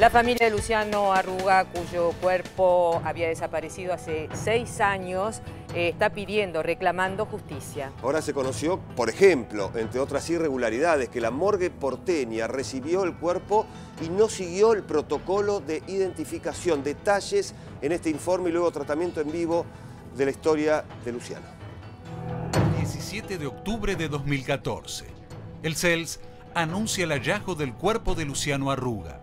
La familia de Luciano Arruga, cuyo cuerpo había desaparecido hace seis años, eh, está pidiendo, reclamando justicia. Ahora se conoció, por ejemplo, entre otras irregularidades, que la morgue porteña recibió el cuerpo y no siguió el protocolo de identificación. Detalles en este informe y luego tratamiento en vivo de la historia de Luciano. 17 de octubre de 2014. El CELS anuncia el hallazgo del cuerpo de Luciano Arruga.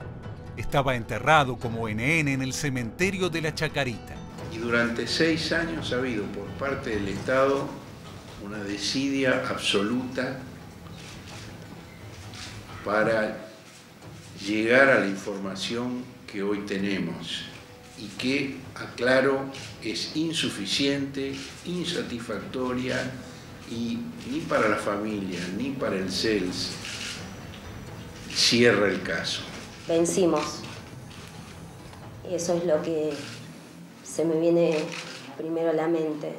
Estaba enterrado como NN en el cementerio de la Chacarita. Y durante seis años ha habido por parte del Estado una desidia absoluta para llegar a la información que hoy tenemos y que, aclaro, es insuficiente, insatisfactoria y ni para la familia, ni para el CELS cierra el caso vencimos. Y eso es lo que se me viene primero a la mente.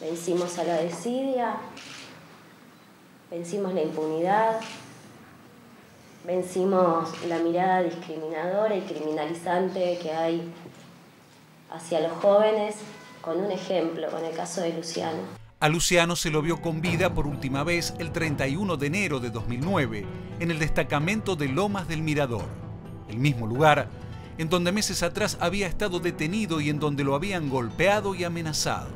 Vencimos a la desidia, vencimos la impunidad, vencimos la mirada discriminadora y criminalizante que hay hacia los jóvenes con un ejemplo, con el caso de Luciano. A Luciano se lo vio con vida por última vez el 31 de enero de 2009 en el destacamento de Lomas del Mirador el mismo lugar, en donde meses atrás había estado detenido y en donde lo habían golpeado y amenazado.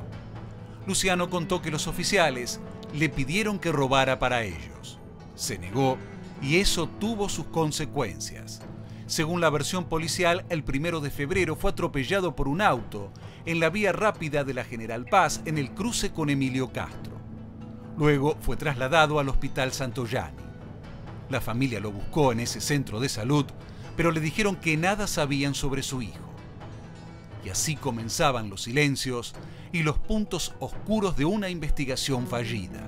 Luciano contó que los oficiales le pidieron que robara para ellos. Se negó y eso tuvo sus consecuencias. Según la versión policial, el primero de febrero fue atropellado por un auto en la vía rápida de la General Paz en el cruce con Emilio Castro. Luego fue trasladado al Hospital Santoyani. La familia lo buscó en ese centro de salud pero le dijeron que nada sabían sobre su hijo. Y así comenzaban los silencios y los puntos oscuros de una investigación fallida.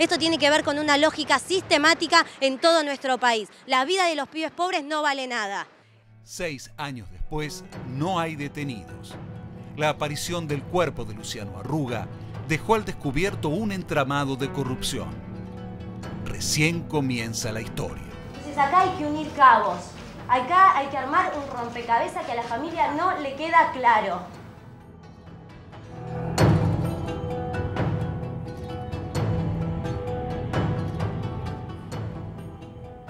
Esto tiene que ver con una lógica sistemática en todo nuestro país. La vida de los pibes pobres no vale nada. Seis años después, no hay detenidos. La aparición del cuerpo de Luciano Arruga dejó al descubierto un entramado de corrupción. Recién comienza la historia. acá hay que unir cabos. Acá hay que armar un rompecabezas que a la familia no le queda claro.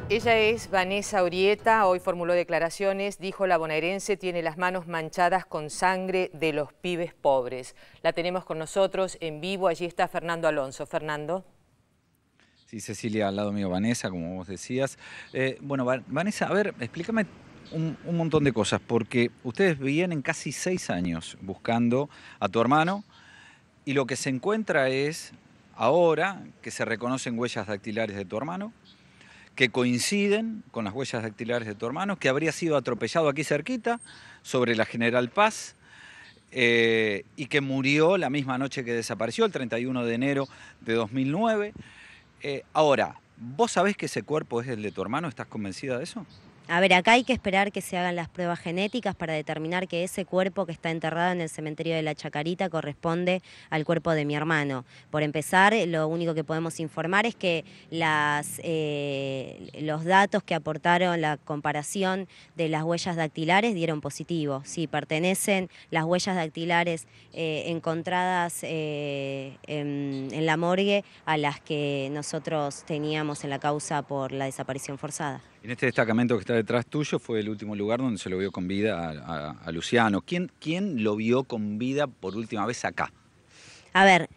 Ella es Vanessa Urieta, hoy formuló declaraciones, dijo la bonaerense tiene las manos manchadas con sangre de los pibes pobres. La tenemos con nosotros en vivo, allí está Fernando Alonso. Fernando. Sí, Cecilia al lado mío, Vanessa, como vos decías. Eh, bueno, Vanessa, a ver, explícame un, montón de cosas, porque ustedes vienen casi seis años buscando a tu hermano y lo que se encuentra es ahora que se reconocen huellas dactilares de tu hermano, que coinciden con las huellas dactilares de tu hermano, que habría sido atropellado aquí cerquita sobre la General Paz. Eh, y que murió la misma noche que desapareció, el 31 de enero de 2009. Eh, ahora, ¿vos sabés que ese cuerpo es el de tu hermano? ¿Estás convencida de eso? A ver, acá hay que esperar que se hagan las pruebas genéticas para determinar que ese cuerpo que está enterrado en el cementerio de la Chacarita corresponde al cuerpo de mi hermano. Por empezar, lo único que podemos informar es que las, eh, los datos que aportaron la comparación de las huellas dactilares dieron positivo. Si pertenecen las huellas dactilares eh, encontradas eh, en la morgue a las que nosotros teníamos en la causa por la desaparición forzada. En este destacamento que está detrás tuyo fue el último lugar donde se lo vio con vida a, Luciano. ¿Quién, ¿Quién lo vio con vida por última vez acá? A ver,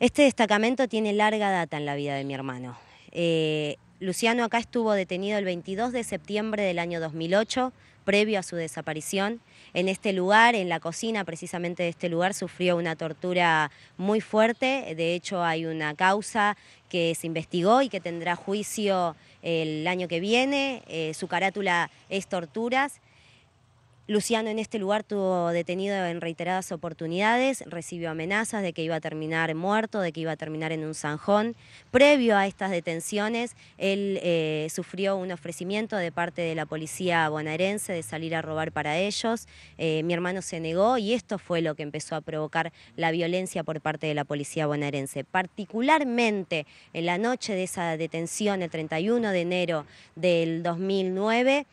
este destacamento tiene larga data en la vida de mi hermano. Eh, Luciano acá estuvo detenido el 22 de septiembre del año 2008 previo a su desaparición. En este lugar, en la cocina precisamente de este lugar, sufrió una tortura muy fuerte. De hecho, hay una causa que se investigó y que tendrá juicio el año que viene. Eh, su carátula es torturas Luciano en este lugar tuvo detenido en reiteradas oportunidades, recibió amenazas de que iba a terminar muerto, de que iba a terminar en un zanjón. Previo a estas detenciones, él eh, sufrió un ofrecimiento de parte de la policía bonaerense de salir a robar para ellos. Eh, mi hermano se negó y esto fue lo que empezó a provocar la violencia por parte de la policía bonaerense. Particularmente en la noche de esa detención, el 31 de enero del 2009,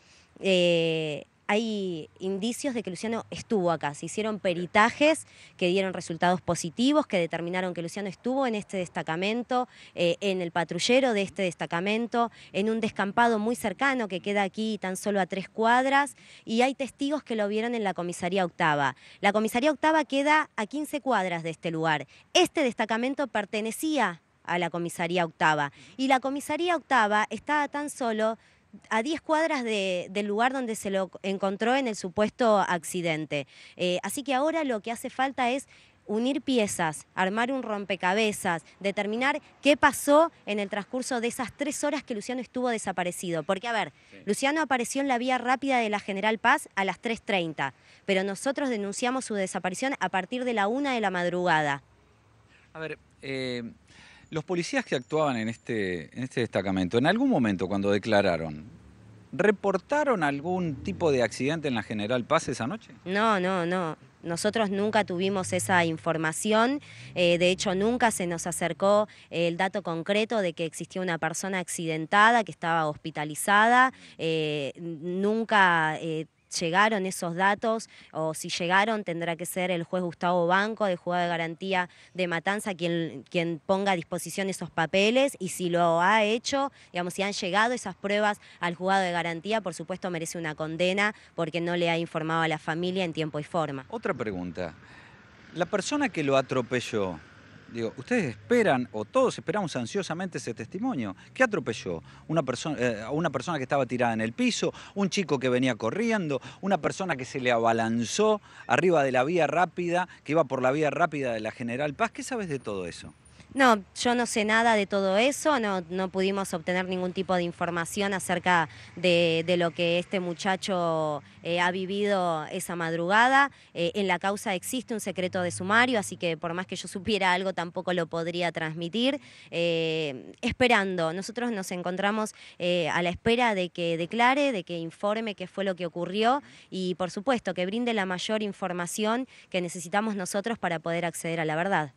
hay indicios de que Luciano estuvo acá. Se hicieron peritajes que dieron resultados positivos, que determinaron que Luciano estuvo en este destacamento, eh, en el patrullero de este destacamento, en un descampado muy cercano que queda aquí tan solo a tres cuadras, y hay testigos que lo vieron en la comisaría octava. La comisaría octava queda a 15 cuadras de este lugar. Este destacamento pertenecía a la comisaría octava, y la comisaría octava está tan solo a 10 cuadras del lugar donde se lo encontró en el supuesto accidente. Eh, así que ahora lo que hace falta es unir piezas, armar un rompecabezas, determinar qué pasó en el transcurso de esas tres horas que Luciano estuvo desaparecido. Porque, a ver, Luciano apareció en la vía rápida de la General Paz a las 3.30, pero nosotros denunciamos su desaparición a partir de la 1 de la madrugada. A ver, eh, los policías que actuaban este, en este, destacamento, en algún momento cuando declararon, ¿reportaron algún tipo de accidente en la General Paz esa noche? No, no, no. Nosotros nunca tuvimos esa información, eh, de hecho nunca se nos acercó el dato concreto de que existía una persona accidentada que estaba hospitalizada, eh, nunca eh, llegaron esos datos o si llegaron tendrá que ser el juez Gustavo Banco de Jugado de Garantía de Matanza quien, quien ponga a disposición esos papeles y si lo ha hecho, digamos, si han llegado esas pruebas al juzgado de garantía, por supuesto merece una condena porque no le ha informado a la familia en tiempo y forma. Otra pregunta. La persona que lo atropelló, Digo, ustedes esperan, o todos esperamos ansiosamente ese testimonio. ¿Qué atropelló? Una persona, eh, una persona que estaba tirada en el piso, un chico que venía corriendo, una persona que se le abalanzó arriba de la vía rápida, que iba por la vía rápida de la General Paz. ¿Qué sabes de todo eso? No, yo no sé nada de todo eso, no, no pudimos obtener ningún tipo de información acerca de, lo que este muchacho eh, ha vivido esa madrugada. Eh, en la causa existe un secreto de sumario, así que por más que yo supiera algo tampoco lo podría transmitir. Eh, esperando, nosotros nos encontramos a la espera de que declare, de que informe qué fue lo que ocurrió y por supuesto que brinde la mayor información que necesitamos nosotros para poder acceder a la verdad.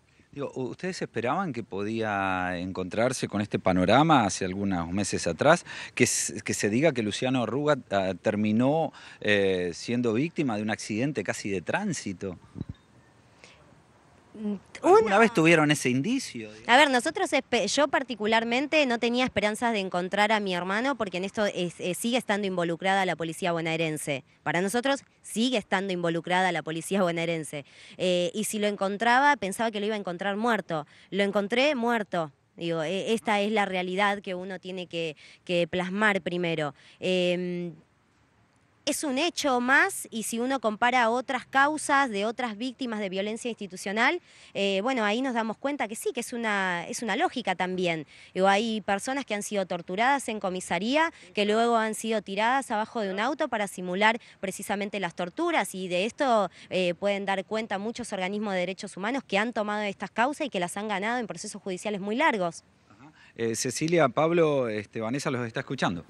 ¿Ustedes esperaban que podía encontrarse con este panorama hace algunos meses atrás? Que, se diga que Luciano Arruga ah, terminó eh, siendo víctima de un accidente casi de tránsito. Mm, una... vez tuvieron ese indicio? A ver, nosotros, yo particularmente no tenía esperanzas de encontrar a mi hermano porque en esto eh, sigue estando involucrada la policía bonaerense. Para nosotros sigue estando involucrada la policía bonaerense. Eh, y si lo encontraba, pensaba que lo iba a encontrar muerto. Lo encontré muerto. Digo, e-, esta es la realidad que uno tiene que, plasmar primero. Em, es un hecho más y si uno compara otras causas de otras víctimas de violencia institucional, eh, bueno, ahí nos damos cuenta que sí, que es una, es una lógica también. hay personas que han sido torturadas en comisaría, que luego han sido tiradas abajo de un auto para simular precisamente las torturas y de esto eh, pueden dar cuenta muchos organismos de derechos humanos que han tomado estas causas y que las han ganado en procesos judiciales muy largos. Eh, Cecilia, Pablo, este, Vanessa los está escuchando.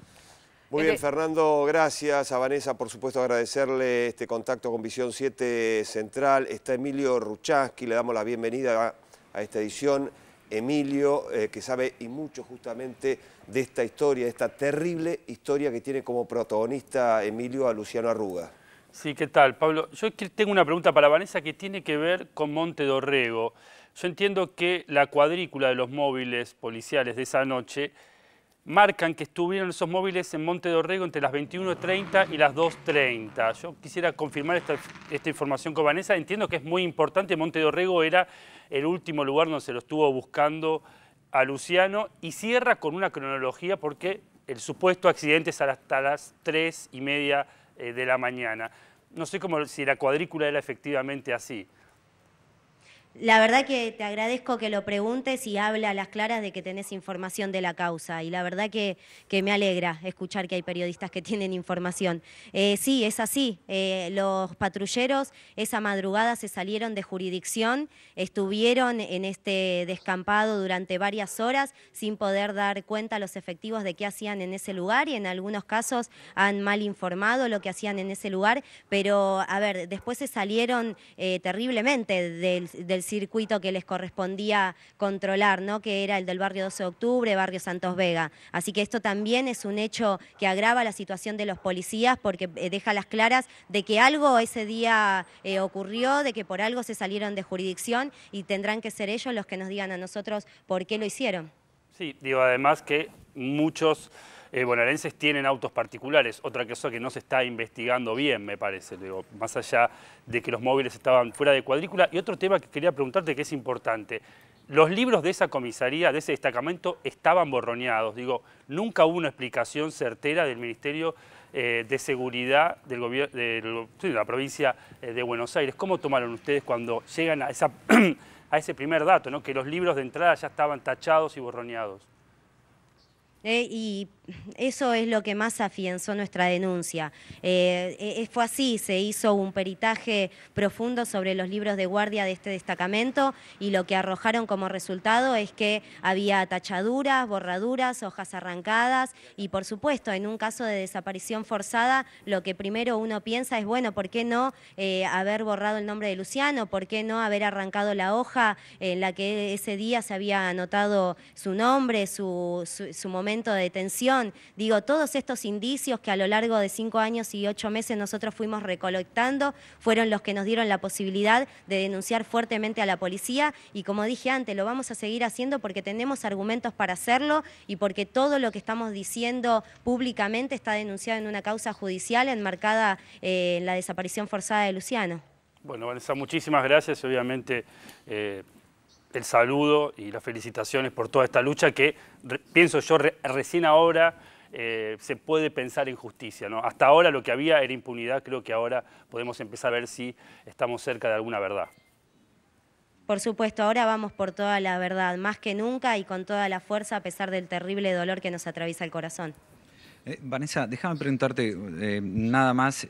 Muy bien, Fernando, gracias. A Vanessa, por supuesto, agradecerle este contacto con Visión 7 Central. Está Emilio Ruchaski, le damos la bienvenida a, esta edición. Emilio, eh, que sabe y mucho justamente de esta historia, de esta terrible historia que tiene como protagonista Emilio a Luciano Arruga. Sí, ¿qué tal, Pablo? Yo tengo una pregunta para Vanessa que tiene que ver con Monte Dorrego. Yo entiendo que la cuadrícula de los móviles policiales de esa noche marcan que estuvieron esos móviles en Monte de entre las 21.30 y las 2.30. Yo quisiera confirmar esta, información con Vanessa. Entiendo que es muy importante. Monte de era el último lugar donde se lo estuvo buscando a Luciano y cierra con una cronología porque el supuesto accidente es hasta las 3 y media eh, de la mañana. No sé si la cuadrícula era efectivamente así. La verdad que te agradezco que lo preguntes y habla a las claras de que tenés información de la causa. Y la verdad que, que me alegra escuchar que hay periodistas que tienen información. Eh, sí, es así. Eh, los patrulleros esa madrugada se salieron de jurisdicción, estuvieron en este descampado durante varias horas sin poder dar cuenta a los efectivos de qué hacían en ese lugar y en algunos casos han mal informado lo que hacían en ese lugar. Pero, a ver, después se salieron eh, terriblemente del, del circuito que les correspondía controlar, ¿no? que era el del barrio 12 de octubre, barrio Santos Vega. Así que esto también es un hecho que agrava la situación de los policías porque eh, deja las claras de que algo ese día eh, ocurrió, de que por algo se salieron de jurisdicción y tendrán que ser ellos los que nos digan a nosotros por qué lo hicieron. Sí, digo además que muchos eh, tienen autos particulares, otra cosa que no se está investigando bien, me parece, más allá de que los móviles estaban fuera de cuadrícula. Y otro tema que quería preguntarte que es importante, los libros de esa comisaría, de ese destacamento, estaban borroneados. Digo, nunca hubo una explicación certera del Ministerio eh, de Seguridad del de, de la provincia eh, de Buenos Aires. ¿Cómo tomaron ustedes cuando llegan a, a ese primer dato, ¿no? que los libros de entrada ya estaban tachados y borroneados? ¿eh? y eso es lo que más afianzó nuestra denuncia. Eh, eh, fue así, se hizo un peritaje profundo sobre los libros de guardia de este destacamento y lo que arrojaron como resultado es que había tachaduras, borraduras, hojas arrancadas y por supuesto en un caso de desaparición forzada lo que primero uno piensa es bueno, ¿por qué no haber borrado el nombre de Luciano? ¿Por qué no haber arrancado la hoja en la que ese día se había anotado su nombre, su momento? de detención. Digo, todos estos indicios que a lo largo de cinco años y ocho meses nosotros fuimos recolectando fueron los que nos dieron la posibilidad de denunciar fuertemente a la policía y como dije antes, lo vamos a seguir haciendo porque tenemos argumentos para hacerlo y porque todo lo que estamos diciendo públicamente está denunciado en una causa judicial enmarcada eh, en la desaparición forzada de Luciano. Bueno, Vanessa, muchísimas gracias. Obviamente eh, el saludo y las felicitaciones por toda esta lucha que, pienso yo, recién ahora eh, se puede pensar en justicia. ¿no? Hasta ahora lo que había era impunidad, creo que ahora podemos empezar a ver si estamos cerca de alguna verdad. Por supuesto, ahora vamos por toda la verdad, más que nunca y con toda la fuerza a pesar del terrible dolor que nos atraviesa el corazón. Eh, Vanessa, déjame preguntarte eh, nada más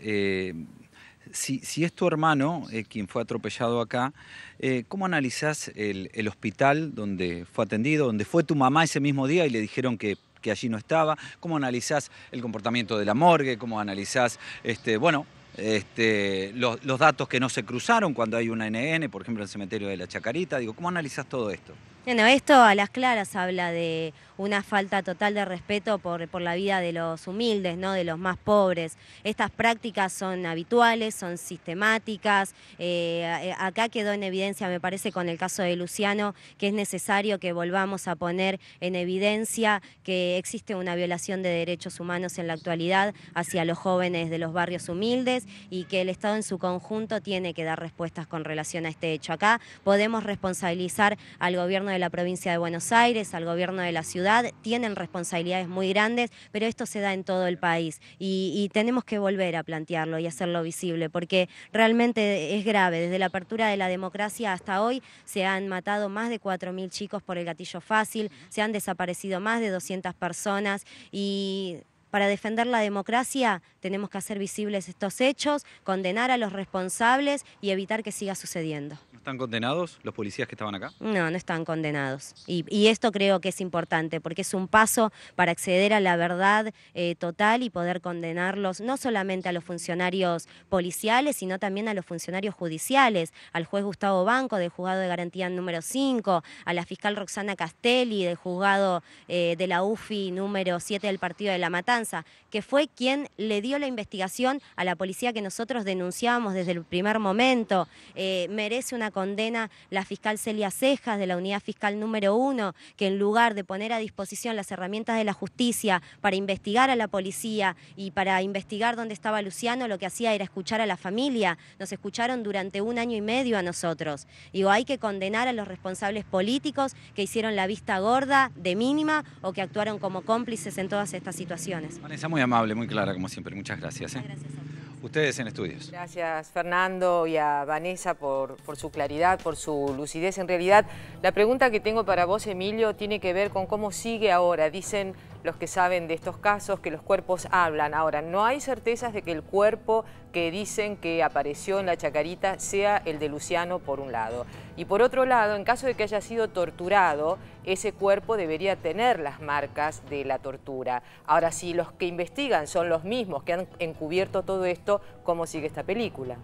si, es tu hermano eh, quien fue atropellado acá, eh, ¿cómo analizás el, hospital donde fue atendido, donde fue tu mamá ese mismo día y le dijeron que, allí no estaba? ¿Cómo analizás el comportamiento de la morgue? ¿Cómo analizás, este, bueno, este, los, los, datos que no se cruzaron cuando hay una NN, por ejemplo, en el cementerio de la Chacarita? Digo, ¿cómo analizás todo esto? Bueno, esto a las claras habla de una falta total de respeto por, por la vida de los humildes, ¿no? de los más pobres. Estas prácticas son habituales, son sistemáticas. Eh, acá quedó en evidencia, me parece, con el caso de Luciano, que es necesario que volvamos a poner en evidencia que existe una violación de derechos humanos en la actualidad hacia los jóvenes de los barrios humildes y que el Estado en su conjunto tiene que dar respuestas con relación a este hecho. Acá podemos responsabilizar al gobierno de la provincia de Buenos Aires, al gobierno de la ciudad, tienen responsabilidades muy grandes, pero esto se da en todo el país y, y tenemos que volver a plantearlo y hacerlo visible porque realmente es grave. Desde la apertura de la democracia hasta hoy se han matado más de 4.000 chicos por el gatillo fácil, se han desaparecido más de 200 personas y para defender la democracia tenemos que hacer visibles estos hechos, condenar a los responsables y evitar que siga sucediendo. ¿No están condenados los policías que estaban acá? No, no están condenados. Y, esto creo que es importante porque es un paso para acceder a la verdad eh, total y poder condenarlos no solamente a los funcionarios policiales, sino también a los funcionarios judiciales, al juez Gustavo Banco del juzgado de garantía número 5, a la fiscal Roxana Castelli del juzgado eh, de la UFI número 7 del partido de La Matanza, que fue quien le dio la investigación a la policía que nosotros denunciábamos desde el primer momento. Eh, merece una condena la fiscal Celia Cejas de la unidad fiscal número uno, que en lugar de poner a disposición las herramientas de la justicia para investigar a la policía y para investigar dónde estaba Luciano, lo que hacía era escuchar a la familia. Nos escucharon durante un año y medio a nosotros. Y hay que condenar a los responsables políticos que hicieron la vista gorda de mínima o que actuaron como cómplices en todas estas situaciones. Vanessa, muy amable, muy clara, como siempre. Muchas gracias. ¿eh? Gracias ustedes. ustedes en estudios. Gracias, Fernando, y a Vanessa por, por su claridad, por su lucidez. En realidad, la pregunta que tengo para vos, Emilio, tiene que ver con cómo sigue ahora. Dicen los que saben de estos casos, que los cuerpos hablan. Ahora, no hay certezas de que el cuerpo que dicen que apareció en la chacarita sea el de Luciano, por un lado. Y por otro lado, en caso de que haya sido torturado, ese cuerpo debería tener las marcas de la tortura. Ahora, si los que investigan son los mismos que han encubierto todo esto, ¿cómo sigue esta película?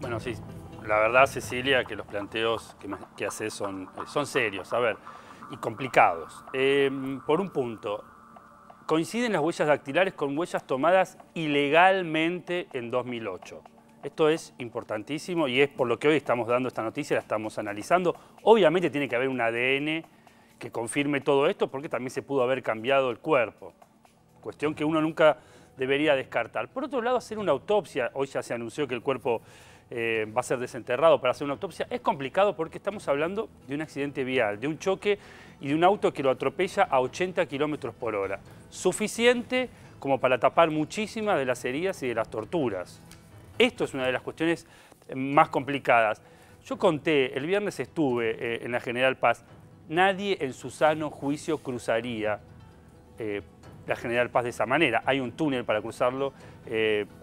Bueno, sí, la verdad, Cecilia, que los planteos que, que haces eh, son, serios, a ver, y complicados. Em, por un punto, coinciden las huellas dactilares con huellas tomadas ilegalmente en 2008. Esto es importantísimo y es por lo que hoy estamos dando esta noticia, la estamos analizando. Obviamente tiene que haber un ADN que confirme todo esto porque también se pudo haber cambiado el cuerpo. Cuestión que uno nunca debería descartar. Por otro lado, hacer una autopsia, hoy ya se anunció que el cuerpo eh, va a ser desenterrado para hacer una autopsia, es complicado porque estamos hablando de un accidente vial, de un choque y de un auto que lo atropella a 80 kilómetros por hora. Suficiente como para tapar muchísimas de las heridas y de las torturas. Esto es una de las cuestiones eh, más complicadas. Yo conté, el viernes estuve eh, en la General Paz, nadie en su sano juicio cruzaría eh, la General Paz de esa manera. Hay un túnel para cruzarlo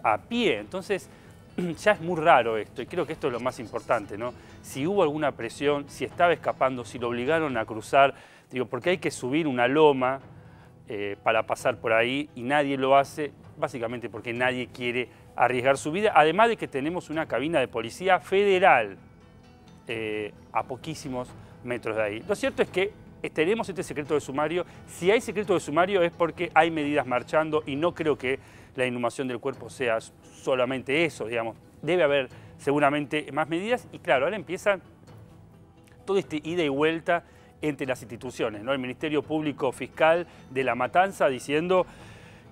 a pie. Entonces, ya es muy raro esto, y creo que esto es lo más importante, ¿no? Si hubo alguna presión, si estaba escapando, si lo obligaron a cruzar, digo, porque hay que subir una loma eh, para pasar por ahí y nadie lo hace, básicamente porque nadie quiere arriesgar su vida, además de que tenemos una cabina de policía federal eh, a poquísimos metros de ahí. Lo cierto es que tenemos este secreto de sumario, si hay secreto de sumario es porque hay medidas marchando y no creo que la inhumación del cuerpo sea solamente eso, digamos. Debe haber seguramente más medidas y claro, ahora empieza todo este ida y vuelta entre las instituciones, ¿no? El Ministerio Público Fiscal de La Matanza diciendo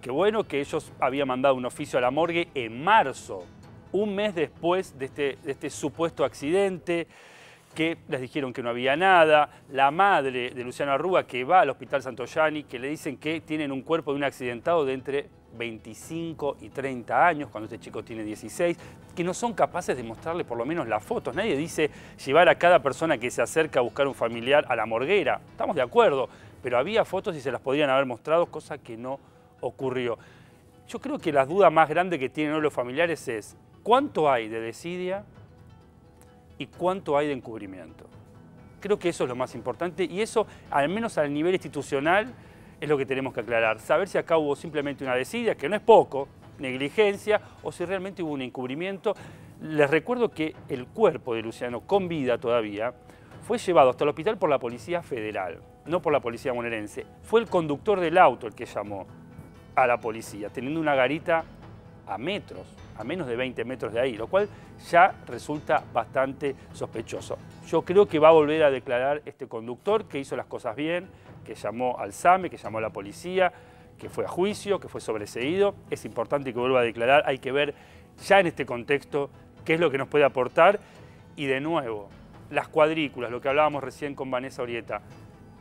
que bueno, que ellos habían mandado un oficio a la morgue en marzo, un mes después de este, este supuesto accidente, que les dijeron que no había nada, la madre de Luciana Arrúa, que va al Hospital Santoyani, que le dicen que tienen un cuerpo de un accidentado de entre 25 y 30 años, cuando este chico tiene 16, que no son capaces de mostrarle por lo menos las fotos. Nadie dice llevar a cada persona que se acerca a buscar un familiar a la morguera. Estamos de acuerdo, pero había fotos y se las podrían haber mostrado, cosa que no ocurrió. Yo creo que la duda más grande que tienen los familiares es cuánto hay de desidia y cuánto hay de encubrimiento. Creo que eso es lo más importante y eso, al menos al nivel institucional, es lo que tenemos que aclarar. Saber si acá hubo simplemente una desidia, que no es poco, negligencia, o si realmente hubo un encubrimiento. Les recuerdo que el cuerpo de Luciano, con vida todavía, fue llevado hasta el hospital por la Policía Federal, no por la Policía Monerense. Fue el conductor del auto el que llamó a la policía, teniendo una garita a metros, a menos de 20 metros de ahí, lo cual ya resulta bastante sospechoso. Yo creo que va a volver a declarar este conductor que hizo las cosas bien, que llamó al SAME, que llamó a la policía, que fue a juicio, que fue sobreseído. Es importante que vuelva a declarar, hay que ver ya en este contexto qué es lo que nos puede aportar. Y de nuevo, las cuadrículas, lo que hablábamos recién con Vanessa Orieta,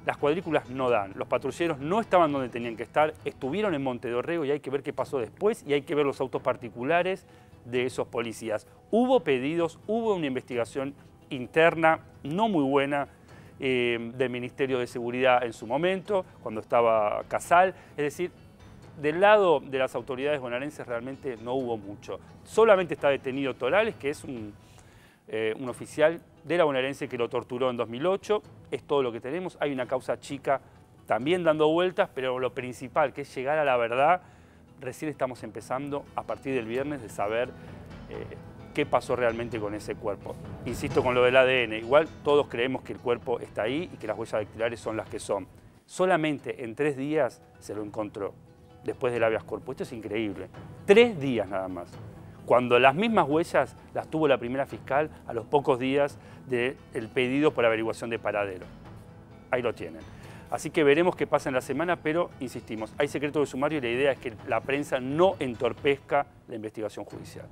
las cuadrículas no dan, los patrulleros no estaban donde tenían que estar, estuvieron en Montedorrego y hay que ver qué pasó después y hay que ver los autos particulares de esos policías. Hubo pedidos, hubo una investigación interna no muy buena, Em, del Ministerio de Seguridad en su momento, cuando estaba Casal. Es decir, del lado de las autoridades bonaerenses realmente no hubo mucho. Solamente está detenido Torales, que es un, eh, oficial de la bonaerense que lo torturó en 2008. Es todo lo que tenemos. Hay una causa chica también dando vueltas, pero lo principal, que es llegar a la verdad, recién estamos empezando a partir del viernes de saber eh, qué pasó realmente con ese cuerpo. Insisto con lo del ADN, igual todos creemos que el cuerpo está ahí y que las huellas dactilares son las que son. Solamente en tres días se lo encontró, después del habeas corpus. Esto es increíble. Tres días nada más. Cuando las mismas huellas las tuvo la primera fiscal a los pocos días del pedido por averiguación de paradero. Ahí lo tienen. Así que veremos qué pasa en la semana, pero insistimos, hay secreto de sumario y la idea es que la prensa no entorpezca la investigación judicial.